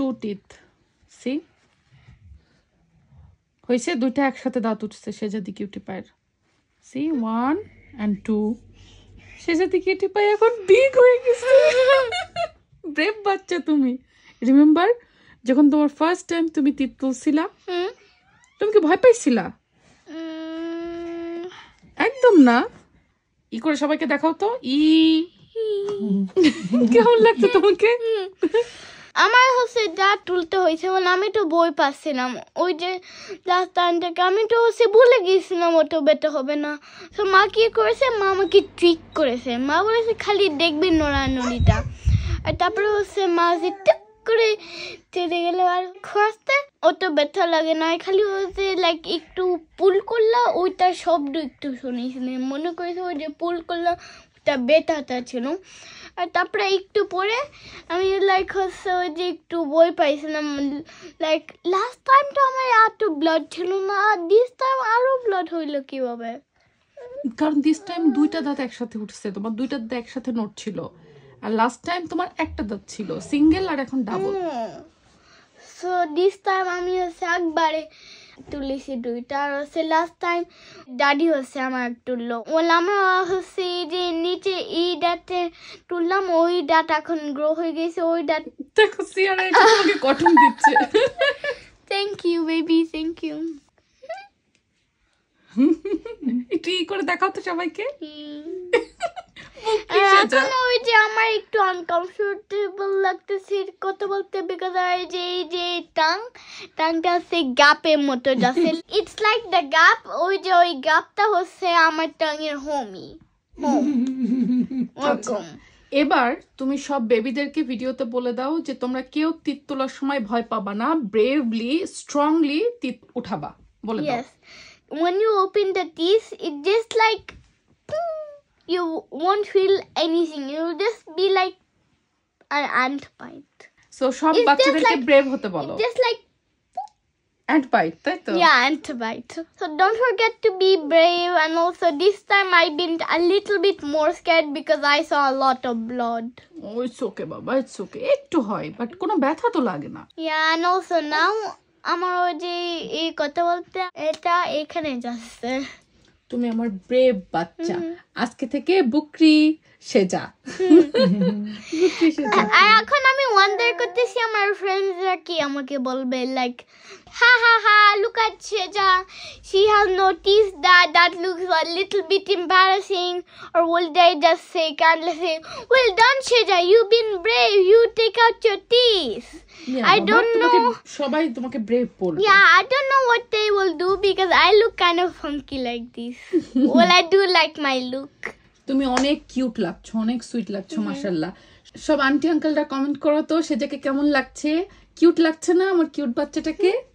Two teeth C হয়েছে দুইটা একসাথে দাঁত উঠছে সে যদি কিউটি পায়ের সি ওয়ান অ্যান্ড টু সে যদি কিউটি পাই এখন বিগ হয়ে গেছে ব্রেভ বাচ্চা তুমি রিমেম্বার যখন তোমার ফার্স্ট টাইম তুমি তিত তুলছিলা তুমি কি ভয় পাইছিলা একদম না ই করে সবাইকে দেখাও তো ই কেমন লাগতো তোমাকে আমার হচ্ছে দাঁত তুলতে হয়েছে মানে আমি তো বই পাচ্ছিলাম ওই যে দাঁতটাকে আমি তো হচ্ছে ভুলে গিয়েছিলাম ওটা বেটে হবে না তো মা কী করেছে মা আমাকে ট্রিক করেছে মা বলেছে খালি দেখবি নদীটা আর তারপরে হচ্ছে মা যে টুক করে চেতে গেলে আর খসতে অত ব্যথা লাগে না খালি হচ্ছে লাইক একটু পুল করলা ওইটার শব্দ একটু শুনেছিলেন মনে করেছে ওই যে পুল করলা একটা ব্যথাটা ছিল আর তারপরে একটু পরে আমি লাইক হচ্ছে ওই যে একটু বই পাইছিলাম লাইক লাস্ট টাইমটা আমার এত ব্লাড ছিল না আর দিস টাইম আরও ব্লাড হইল কীভাবে কারণ দিস টাইম দুইটা দাঁত একসাথে উঠছে তোমার দুইটা দাঁত একসাথে নোট ছিল আর লাস্ট টাইম তোমার একটা দাঁত ছিল সিঙ্গেল আর এখন ডাবল সো দিস টাইম আমি হচ্ছে একবারে তুলেছি দুইটা আর হচ্ছে লাস্ট টাইম দাদি হচ্ছে আমার তুললো বললাম হচ্ছে যে নিচে এই ডাটে তুললাম ওই ডাট এখন গ্রো হয়ে গেছে ওই ডাট দেখো সিয়ারা এটা দিচ্ছে thank you baby thank you একটু ই করে দেখাও তো সবাইকে মুখ একটু আনকমফোর্টেবল লাগতেছে কথা বলতে বিকজ আই যে যে টাং টাংটা হচ্ছে গ্যাপের মতো যাচ্ছে ইটস লাইক দ্য গ্যাপ ওই যে ওই গ্যাপটা হচ্ছে আমার টাঙের হোমি হোম এবার তুমি সব বেবিদেরকে ভিডিওতে বলে দাও যে তোমরা কেউ তিত তোলার সময় ভয় পাবা না ব্রেভলি স্ট্রংলি তিত উঠাবা বলে দাও when you open the teeth it just like you won't feel anything. You'll just be like an ant bite. So সব বাচ্চাদেরকে ব্রেভ হতে বলো জাস্ট লাইক অ্যান্ড বাইট তাই তো yeah and bite so don't forget to be brave and also this time I been a little bit more scared because I saw a lot of blood oh it's okay বাবা it's ওকে একটু হয় but কোনো ব্যথা তো লাগে না ইয়া and also নাও আমার ওই যে এই কথা বলতে এটা এখানে যাচ্ছে তুমি আমার ব্রেভ বাচ্চা আজকে থেকে বুকরি সেজা আর এখন আমি ওয়ান্ডার করতেছি আমার ফ্রেন্ডরা কি আমাকে বলবে লাইক হা হা হা look at Seja she has notice that that looks a little bit embarrassing or will they just say can less will the Seja you been brave you take out your teeth I don't know সবাই তোমাকে brave বলবে yeah I don't know what they will do because I look kind of funky like this well I do like my look তুমি অনেক cute লাগছো অনেক sweet লাগছো মাশাআল্লাহ সব aunty আঙ্কেলরা comment করো তো সেজাকে কেমন লাগছে কিউট লাগছে না আমার কিউট বাচ্চাটাকে